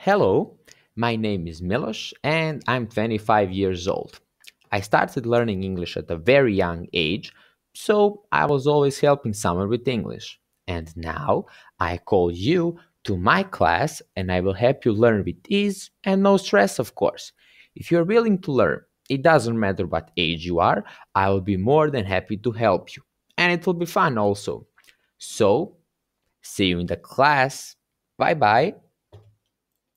Hello, my name is Milos and I'm 25 years old. I started learning English at a very young age, so I was always helping someone with English. And now I call you to my class and I will help you learn with ease and no stress, of course. If you're willing to learn, it doesn't matter what age you are, I will be more than happy to help you. And it will be fun also. So, see you in the class. Bye bye.